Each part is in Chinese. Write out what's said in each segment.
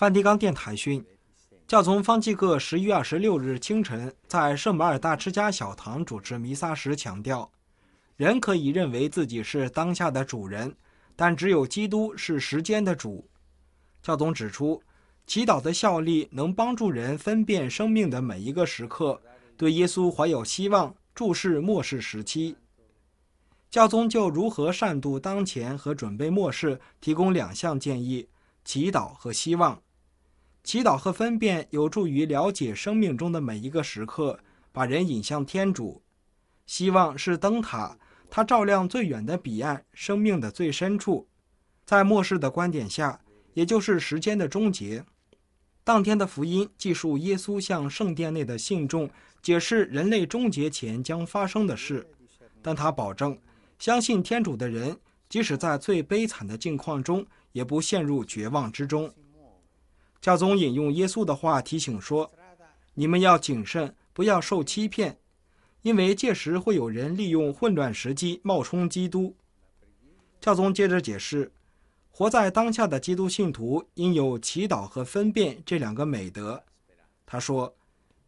梵蒂冈电台讯，教宗方济各十一月二十六日清晨在圣马尔大之家小堂主持弥撒时强调，人可以认为自己是当下的主人，但只有基督是时间的主。教宗指出，祈祷的效力能帮助人分辨生命的每一个时刻，对耶稣怀有希望，注视末世时期。教宗就如何善度当前和准备末世提供两项建议：祈祷和希望。祈祷和分辨有助于了解生命中的每一个时刻，把人引向天主。希望是灯塔，它照亮最远的彼岸，生命的最深处。在末世的观点下，也就是时间的终结，当天的福音记述耶稣向圣殿内的信众解释人类终结前将发生的事，但他保证，相信天主的人，即使在最悲惨的境况中，也不陷入绝望之中。教宗引用耶稣的话提醒说：“你们要谨慎，不要受欺骗，因为届时会有人利用混乱时机冒充基督。”教宗接着解释：“活在当下的基督信徒应有祈祷和分辨这两个美德。”他说：“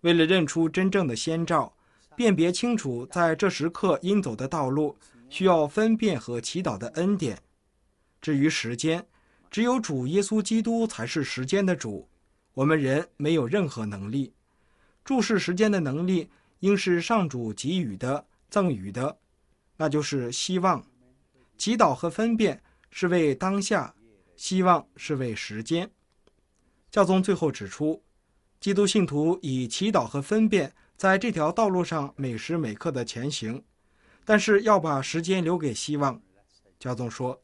为了认出真正的先兆，辨别清楚在这时刻应走的道路，需要分辨和祈祷的恩典。至于时间。”只有主耶稣基督才是时间的主，我们人没有任何能力注视时间的能力，应是上主给予的赠予的，那就是希望、祈祷和分辨是为当下，希望是为时间。教宗最后指出，基督信徒以祈祷和分辨在这条道路上每时每刻的前行，但是要把时间留给希望。教宗说，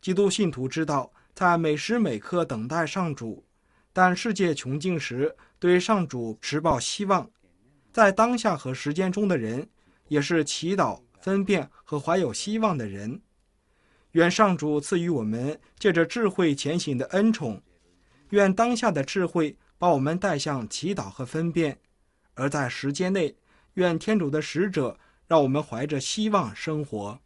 基督信徒知道。在每时每刻等待上主，但世界穷尽时对上主持抱希望，在当下和时间中的人，也是祈祷、分辨和怀有希望的人。愿上主赐予我们借着智慧前行的恩宠。愿当下的智慧把我们带向祈祷和分辨，而在时间内，愿天主的使者让我们怀着希望生活。